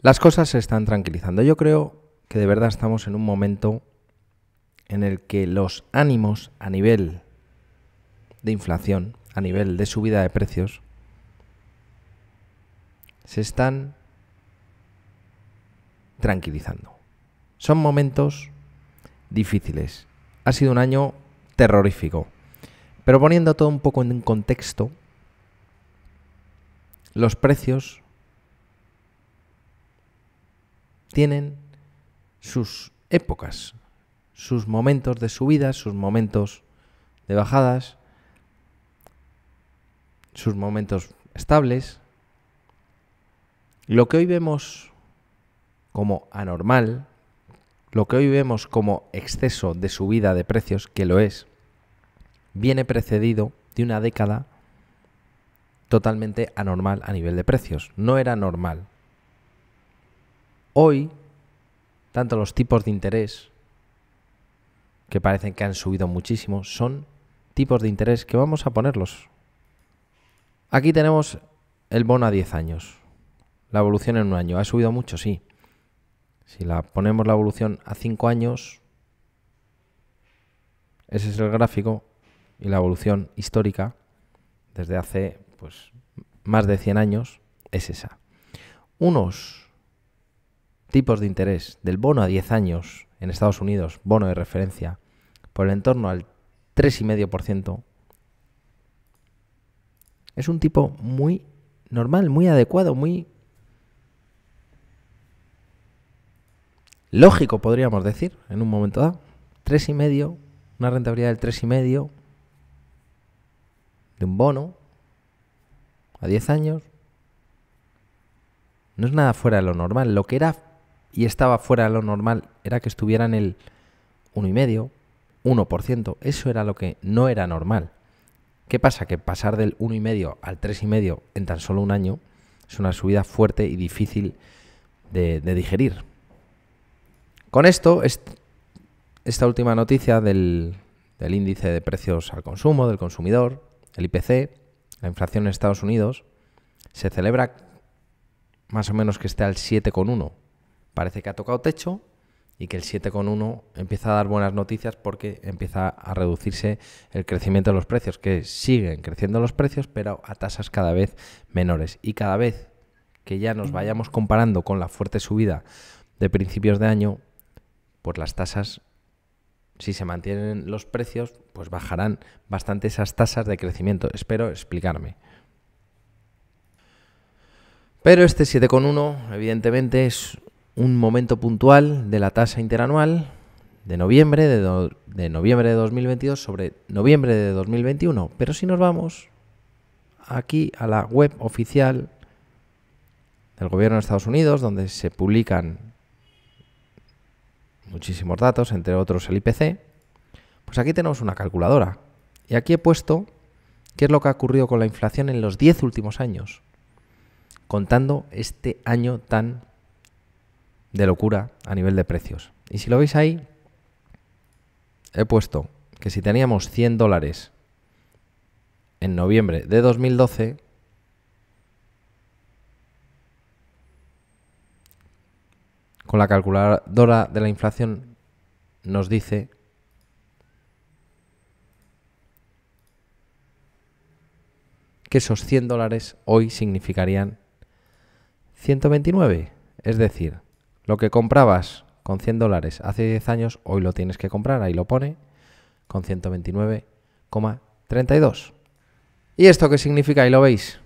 Las cosas se están tranquilizando. Yo creo que de verdad estamos en un momento en el que los ánimos a nivel de inflación, a nivel de subida de precios, se están tranquilizando. Son momentos difíciles. Ha sido un año terrorífico. Pero poniendo todo un poco en contexto, los precios tienen sus épocas, sus momentos de subidas, sus momentos de bajadas, sus momentos estables. Lo que hoy vemos como anormal, lo que hoy vemos como exceso de subida de precios, que lo es, viene precedido de una década totalmente anormal a nivel de precios. No era normal Hoy, tanto los tipos de interés, que parecen que han subido muchísimo, son tipos de interés que vamos a ponerlos. Aquí tenemos el bono a 10 años. La evolución en un año. ¿Ha subido mucho? Sí. Si la ponemos la evolución a 5 años, ese es el gráfico y la evolución histórica desde hace pues, más de 100 años es esa. Unos tipos de interés del bono a 10 años en Estados Unidos, bono de referencia, por el entorno al 3,5%, es un tipo muy normal, muy adecuado, muy lógico, podríamos decir, en un momento dado. 3,5, una rentabilidad del 3,5 de un bono a 10 años. No es nada fuera de lo normal. Lo que era y estaba fuera de lo normal era que en el 1,5, 1%. Eso era lo que no era normal. ¿Qué pasa? Que pasar del 1,5 al 3,5 en tan solo un año es una subida fuerte y difícil de, digerir. Con esto, esta última noticia del, del índice de precios al consumo del consumidor, el IPC, la inflación en Estados Unidos, se celebra más o menos que esté al 7,1 parece que ha tocado techo y que el 7,1 empieza a dar buenas noticias porque empieza a reducirse el crecimiento de los precios, que siguen creciendo los precios, pero a tasas cada vez menores. Y cada vez que ya nos vayamos comparando con la fuerte subida de principios de año, pues las tasas, si se mantienen los precios, pues bajarán bastante esas tasas de crecimiento. Espero explicarme. Pero este 7,1 evidentemente es un momento puntual de la tasa interanual de noviembre de, noviembre de 2022 sobre noviembre de 2021. Pero si nos vamos aquí a la web oficial del gobierno de Estados Unidos, donde se publican muchísimos datos, entre otros el IPC, pues aquí tenemos una calculadora. Y aquí he puesto qué es lo que ha ocurrido con la inflación en los 10 últimos años, contando este año tan de locura a nivel de precios. Y si lo veis ahí, he puesto que si teníamos 100 dólares en noviembre de 2012, con la calculadora de la inflación nos dice que esos 100 dólares hoy significarían 129, es decir, lo que comprabas con 100 dólares hace 10 años, hoy lo tienes que comprar, ahí lo pone, con 129,32. ¿Y esto qué significa? Ahí lo veis.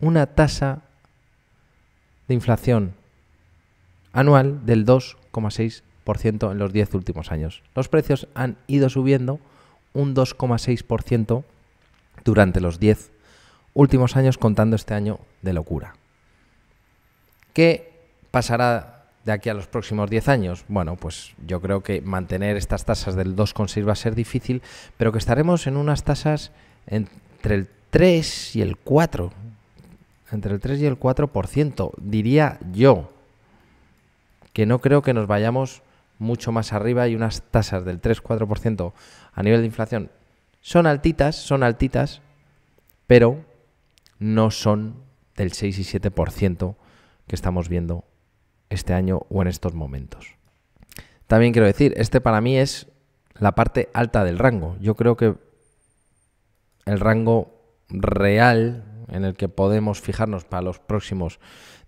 Una tasa de inflación anual del 2,6% en los 10 últimos años. Los precios han ido subiendo un 2,6% durante los 10 últimos años, contando este año de locura. ¿Qué pasará de aquí a los próximos 10 años? Bueno, pues yo creo que mantener estas tasas del 2,6 va a ser difícil, pero que estaremos en unas tasas entre el 3 y el 4, entre el 3 y el 4%, diría yo, que no creo que nos vayamos mucho más arriba y unas tasas del 3-4% a nivel de inflación son altitas, son altitas, pero no son del 6 y 7% que estamos viendo este año o en estos momentos. También quiero decir, este para mí es la parte alta del rango. Yo creo que el rango real en el que podemos fijarnos para los próximos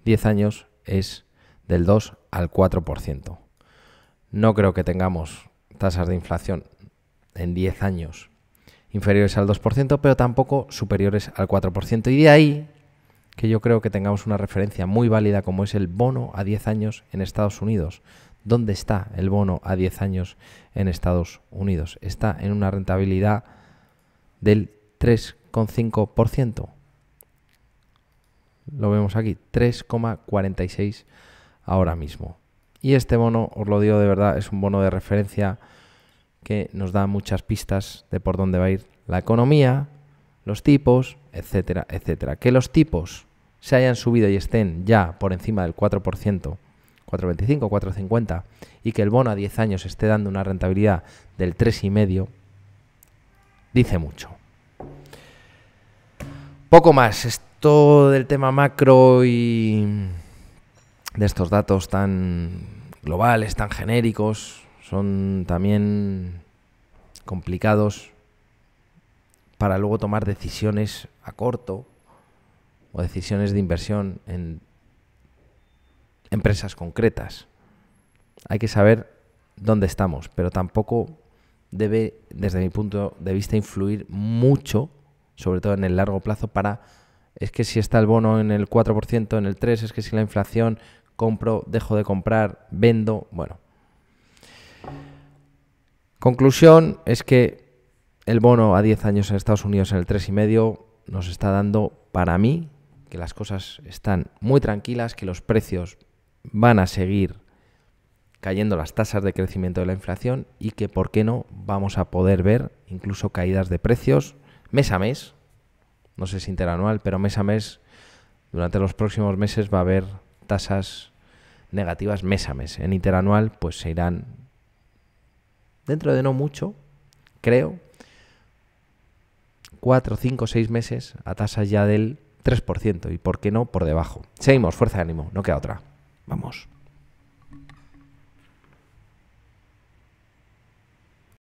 10 años es del 2 al 4%. No creo que tengamos tasas de inflación en 10 años inferiores al 2%, pero tampoco superiores al 4%. Y de ahí que yo creo que tengamos una referencia muy válida como es el bono a 10 años en Estados Unidos. ¿Dónde está el bono a 10 años en Estados Unidos? Está en una rentabilidad del 3,5%. Lo vemos aquí, 3,46 ahora mismo. Y este bono, os lo digo de verdad, es un bono de referencia que nos da muchas pistas de por dónde va a ir la economía, los tipos, etcétera, etcétera. Que los tipos se hayan subido y estén ya por encima del 4%, 4,25, 4,50, y que el bono a 10 años esté dando una rentabilidad del 3,5, dice mucho. Poco más, esto del tema macro y de estos datos tan globales, tan genéricos, son también complicados para luego tomar decisiones a corto o decisiones de inversión en empresas concretas. Hay que saber dónde estamos, pero tampoco debe, desde mi punto de vista, influir mucho, sobre todo en el largo plazo, para es que si está el bono en el 4%, en el 3%, es que si la inflación compro, dejo de comprar, vendo, bueno. Conclusión es que el bono a 10 años en Estados Unidos en el 3,5 nos está dando, para mí, las cosas están muy tranquilas, que los precios van a seguir cayendo las tasas de crecimiento de la inflación y que, ¿por qué no?, vamos a poder ver incluso caídas de precios mes a mes, no sé si interanual, pero mes a mes, durante los próximos meses va a haber tasas negativas mes a mes. En interanual, pues se irán dentro de no mucho, creo, cuatro, cinco, seis meses a tasas ya del 3% y por qué no por debajo. Seguimos, fuerza de ánimo, no queda otra. Vamos.